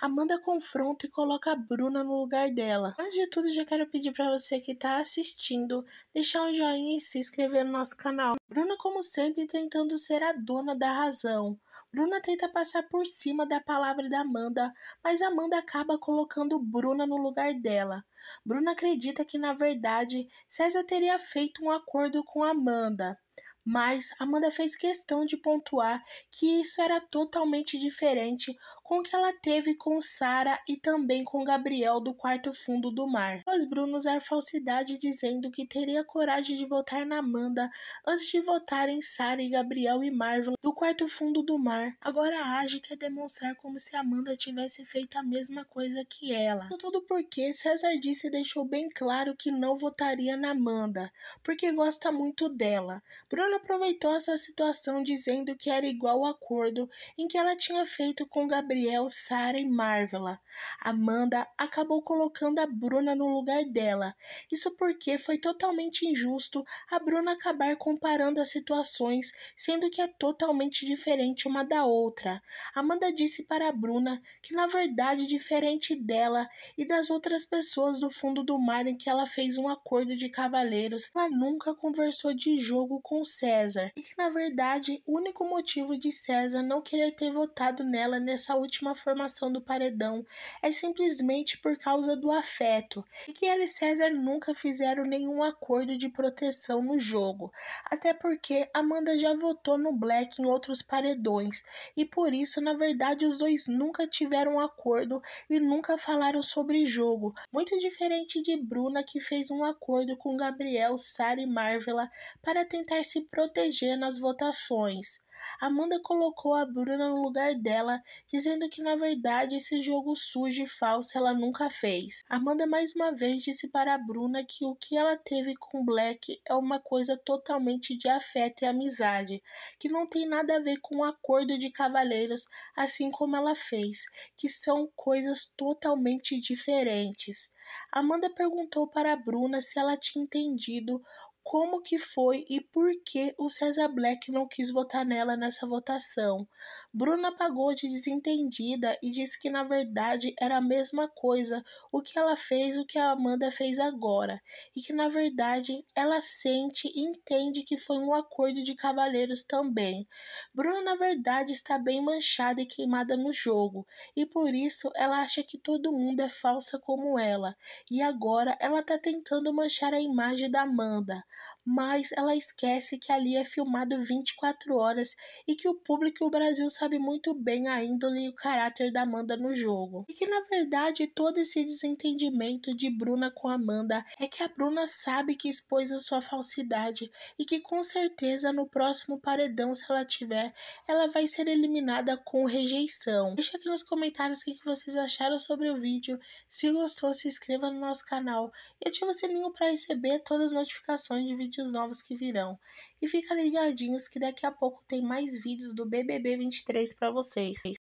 Amanda confronta e coloca a Bruna no lugar dela. Antes de tudo, já quero pedir para você que está assistindo, deixar um joinha e se inscrever no nosso canal. Bruna, como sempre, tentando ser a dona da razão. Bruna tenta passar por cima da palavra da Amanda, mas Amanda acaba colocando Bruna no lugar dela. Bruna acredita que, na verdade, César teria feito um acordo com Amanda mas Amanda fez questão de pontuar que isso era totalmente diferente com o que ela teve com Sara e também com Gabriel do quarto fundo do mar. Pois Bruno usar falsidade dizendo que teria coragem de votar na Amanda antes de votar em Sara e Gabriel e Marvel do quarto fundo do mar. Agora age quer demonstrar como se Amanda tivesse feito a mesma coisa que ela. tudo porque César disse e deixou bem claro que não votaria na Amanda, porque gosta muito dela. Bruno aproveitou essa situação dizendo que era igual o acordo em que ela tinha feito com Gabriel, Sara e Marvela. Amanda acabou colocando a Bruna no lugar dela. Isso porque foi totalmente injusto a Bruna acabar comparando as situações, sendo que é totalmente diferente uma da outra. Amanda disse para a Bruna que na verdade é diferente dela e das outras pessoas do fundo do mar em que ela fez um acordo de cavaleiros ela nunca conversou de jogo com César, e que na verdade o único motivo de César não querer ter votado nela nessa última formação do paredão é simplesmente por causa do afeto, e que ela e César nunca fizeram nenhum acordo de proteção no jogo, até porque Amanda já votou no Black em outros paredões, e por isso na verdade os dois nunca tiveram um acordo e nunca falaram sobre jogo, muito diferente de Bruna que fez um acordo com Gabriel, Sara e Marvela para tentar se proteger nas votações. Amanda colocou a Bruna no lugar dela, dizendo que na verdade esse jogo sujo e falso ela nunca fez. Amanda mais uma vez disse para a Bruna que o que ela teve com Black é uma coisa totalmente de afeto e amizade, que não tem nada a ver com um acordo de cavaleiros, assim como ela fez, que são coisas totalmente diferentes. Amanda perguntou para a Bruna se ela tinha entendido como que foi e por que o César Black não quis votar nela nessa votação. Bruna pagou de desentendida e disse que na verdade era a mesma coisa o que ela fez o que a Amanda fez agora, e que na verdade ela sente e entende que foi um acordo de cavalheiros também. Bruna na verdade está bem manchada e queimada no jogo, e por isso ela acha que todo mundo é falsa como ela, e agora ela está tentando manchar a imagem da Amanda mas ela esquece que ali é filmado 24 horas e que o público e o Brasil sabe muito bem a índole e o caráter da Amanda no jogo. E que na verdade todo esse desentendimento de Bruna com Amanda é que a Bruna sabe que expôs a sua falsidade e que com certeza no próximo paredão, se ela tiver, ela vai ser eliminada com rejeição. Deixa aqui nos comentários o que vocês acharam sobre o vídeo. Se gostou, se inscreva no nosso canal e ative o sininho para receber todas as notificações de vídeos novos que virão. E fica ligadinhos que daqui a pouco tem mais vídeos do BBB 23 para vocês.